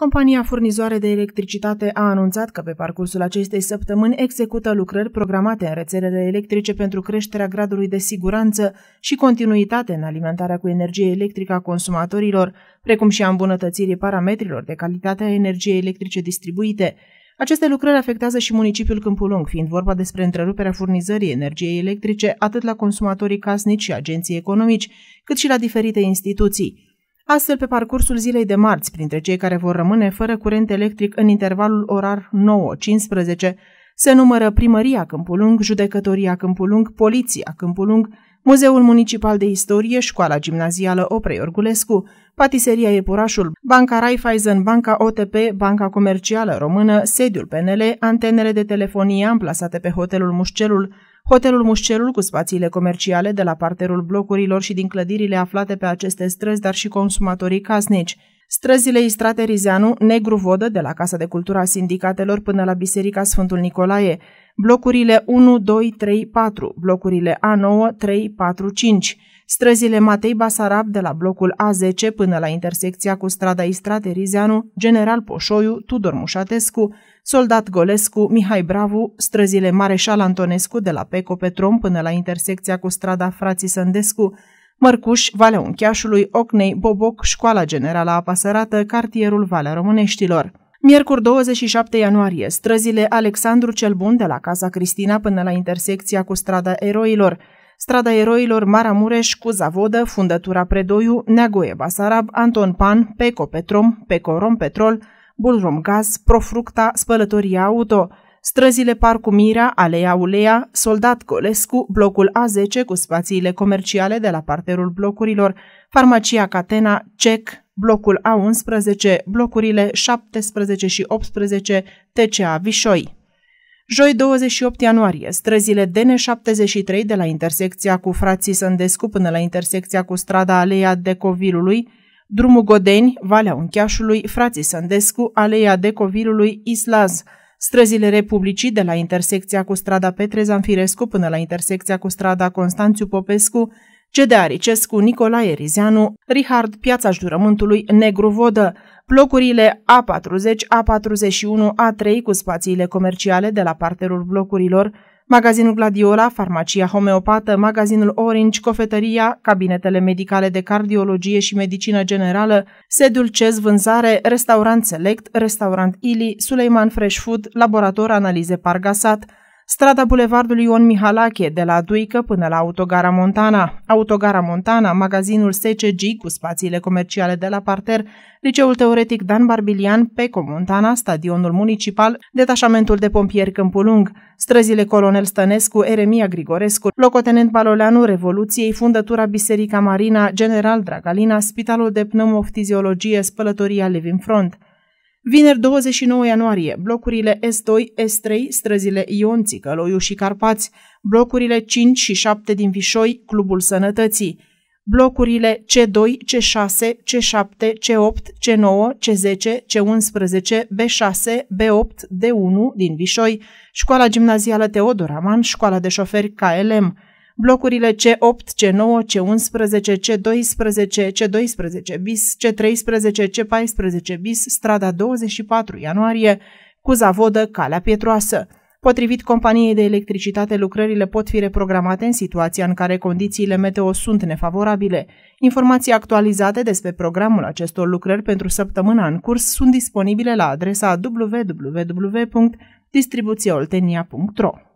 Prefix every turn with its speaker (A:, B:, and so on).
A: Compania furnizoare de electricitate a anunțat că pe parcursul acestei săptămâni execută lucrări programate în rețelele electrice pentru creșterea gradului de siguranță și continuitate în alimentarea cu energie electrică a consumatorilor, precum și a îmbunătățirii parametrilor de calitate a energiei electrice distribuite. Aceste lucrări afectează și municipiul Câmpulung, fiind vorba despre întreruperea furnizării energiei electrice atât la consumatorii casnici și agenții economici, cât și la diferite instituții. Astfel, pe parcursul zilei de marți, printre cei care vor rămâne fără curent electric în intervalul orar 9-15, se numără Primăria Câmpulung, Judecătoria Câmpulung, Poliția Câmpulung, Muzeul Municipal de Istorie, Școala Gimnazială Oprei Orgulescu, Patiseria Iepurașul, Banca Raiffeisen, Banca OTP, Banca Comercială Română, sediul PNL, antenele de telefonie amplasate pe hotelul Mușcelul, Hotelul Mușcelul, cu spațiile comerciale de la parterul blocurilor și din clădirile aflate pe aceste străzi, dar și consumatorii casnici. Străzile Istrate Rizeanu, Negru Vodă, de la Casa de Cultura a Sindicatelor până la Biserica Sfântul Nicolae, blocurile 1, 2, 3, 4, blocurile A9, 3, 4, 5, străzile Matei Basarab de la blocul A10 până la intersecția cu strada Istrate Rizeanu, General Poșoiu, Tudor Mușatescu, Soldat Golescu, Mihai Bravu, străzile Mareșal Antonescu de la Peco Petrom până la intersecția cu strada Frații Sândescu, Mărcuș, Valea Uncheașului, Ocnei, Boboc, Școala Generală Apăsărată, cartierul Valea Româneștilor. Miercuri 27 ianuarie, străzile Alexandru cel Bun de la Casa Cristina până la intersecția cu strada Eroilor, strada Eroilor Maramureș cu Zavodă, Fundătura Predoiu, Neagoe Basarab, Anton Pan, Peco Petrom, Peco Rom Petrol, Bulrom Gaz, Profructa, Spălătoria Auto – Străzile Parcu Mira, Alea Ulea, Soldat Colescu, blocul A10 cu spațiile comerciale de la parterul blocurilor, Farmacia Catena, CEC, blocul A11, blocurile 17 și 18, TCA Vișoi. Joi 28 ianuarie, străzile DN73 de la intersecția cu frații Sândescu până la intersecția cu strada Alea Decovilului, drumul Godeni, Valea Uncheașului, frații Sândescu, Aleia Decovilului, Islaz, Străzile Republicii, de la intersecția cu strada Petre Zanfirescu până la intersecția cu strada Constanțiu Popescu, Cede Aricescu, Nicolae Rizeanu, Richard Piața Jurământului, Negru Vodă, blocurile A40, A41, A3 cu spațiile comerciale de la parterul blocurilor, magazinul Gladiola, farmacia homeopată, magazinul Orange, cofetăria, cabinetele medicale de cardiologie și medicină generală, sediul CES Vânzare, restaurant Select, restaurant Ili, Suleiman Fresh Food, laborator analize Pargasat, strada Bulevardului Ion Mihalache, de la Duică până la Autogara Montana, Autogara Montana, magazinul SCG cu spațiile comerciale de la parter, Liceul Teoretic Dan Barbilian, Peco Montana, Stadionul Municipal, Detașamentul de Pompieri Câmpulung, străzile Colonel Stănescu, Eremia Grigorescu, Locotenent Baloleanu, Revoluției, Fundătura Biserica Marina, General Dragalina, Spitalul de Pneumoftiziologie, Spălătoria Living Front. Vineri 29 ianuarie, blocurile S2, S3, străzile Ion, Căloiu și Carpați, blocurile 5 și 7 din Vișoi, Clubul Sănătății, blocurile C2, C6, C7, C8, C9, C10, C11, B6, B8, D1 din Vișoi, Școala Gimnazială Teodor Aman, Școala de Șoferi KLM, blocurile C8, C9, C11, C12, C12 bis, C13, C14 bis, strada 24 ianuarie, cu zavodă Calea Pietroasă. Potrivit companiei de electricitate, lucrările pot fi reprogramate în situația în care condițiile meteo sunt nefavorabile. Informații actualizate despre programul acestor lucrări pentru săptămâna în curs sunt disponibile la adresa www.distribuțieoltenia.ro.